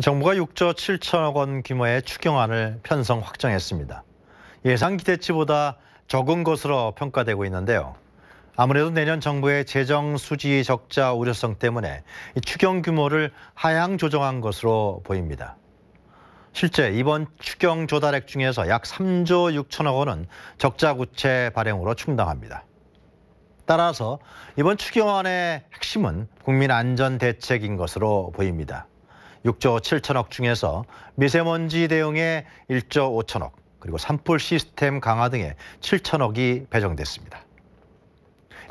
정부가 6조 7천억 원 규모의 추경안을 편성 확정했습니다. 예상 기대치보다 적은 것으로 평가되고 있는데요. 아무래도 내년 정부의 재정 수지 적자 우려성 때문에 추경 규모를 하향 조정한 것으로 보입니다. 실제 이번 추경 조달액 중에서 약 3조 6천억 원은 적자 구체 발행으로 충당합니다. 따라서 이번 추경안의 핵심은 국민 안전 대책인 것으로 보입니다. 6조 7천억 중에서 미세먼지 대응에 1조 5천억, 그리고 산불 시스템 강화 등에 7천억이 배정됐습니다.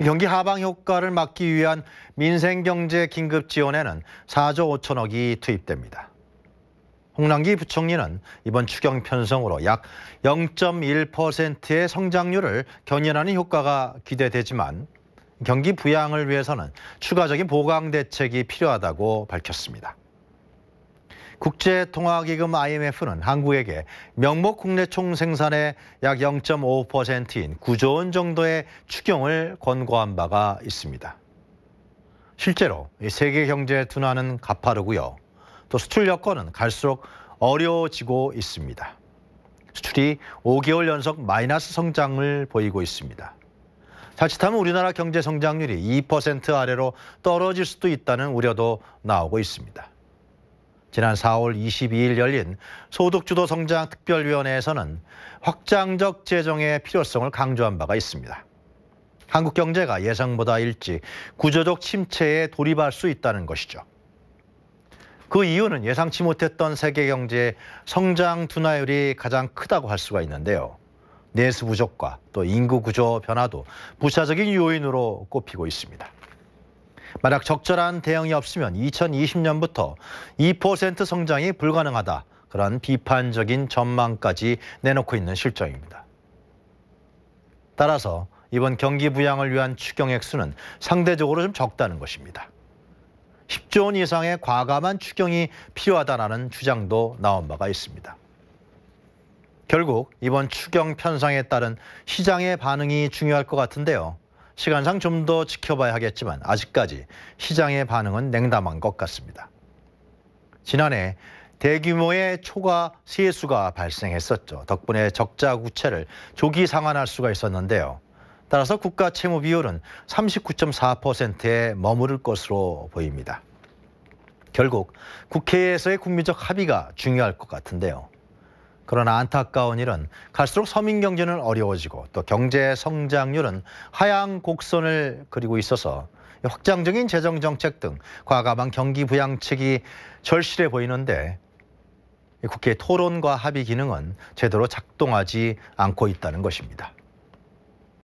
경기 하방 효과를 막기 위한 민생경제 긴급 지원에는 4조 5천억이 투입됩니다. 홍남기 부총리는 이번 추경 편성으로 약 0.1%의 성장률을 견인하는 효과가 기대되지만 경기 부양을 위해서는 추가적인 보강 대책이 필요하다고 밝혔습니다. 국제통화기금 IMF는 한국에게 명목 국내 총생산의 약 0.5%인 9조 원 정도의 추경을 권고한 바가 있습니다. 실제로 세계 경제 둔화는 가파르고요. 또 수출 여건은 갈수록 어려워지고 있습니다. 수출이 5개월 연속 마이너스 성장을 보이고 있습니다. 자칫하면 우리나라 경제 성장률이 2% 아래로 떨어질 수도 있다는 우려도 나오고 있습니다. 지난 4월 22일 열린 소득주도 성장 특별위원회에서는 확장적 재정의 필요성을 강조한 바가 있습니다. 한국 경제가 예상보다 일찍 구조적 침체에 돌입할 수 있다는 것이죠. 그 이유는 예상치 못했던 세계 경제의 성장 둔화율이 가장 크다고 할 수가 있는데요. 내수 부족과 또 인구 구조 변화도 부차적인 요인으로 꼽히고 있습니다. 만약 적절한 대응이 없으면 2020년부터 2% 성장이 불가능하다. 그런 비판적인 전망까지 내놓고 있는 실정입니다. 따라서 이번 경기 부양을 위한 추경 액수는 상대적으로 좀 적다는 것입니다. 10조 원 이상의 과감한 추경이 필요하다는 주장도 나온 바가 있습니다. 결국 이번 추경 편성에 따른 시장의 반응이 중요할 것 같은데요. 시간상 좀 더 지켜봐야 하겠지만 아직까지 시장의 반응은 냉담한 것 같습니다. 지난해 대규모의 초과 세수가 발생했었죠. 덕분에 적자 구체를 조기 상환할 수가 있었는데요. 따라서 국가 채무 비율은 39.4%에 머무를 것으로 보입니다. 결국 국회에서의 국민적 합의가 중요할 것 같은데요. 그러나 안타까운 일은 갈수록 서민 경제는 어려워지고 또 경제 성장률은 하향 곡선을 그리고 있어서 확장적인 재정 정책 등 과감한 경기 부양책이 절실해 보이는데 국회 토론과 합의 기능은 제대로 작동하지 않고 있다는 것입니다.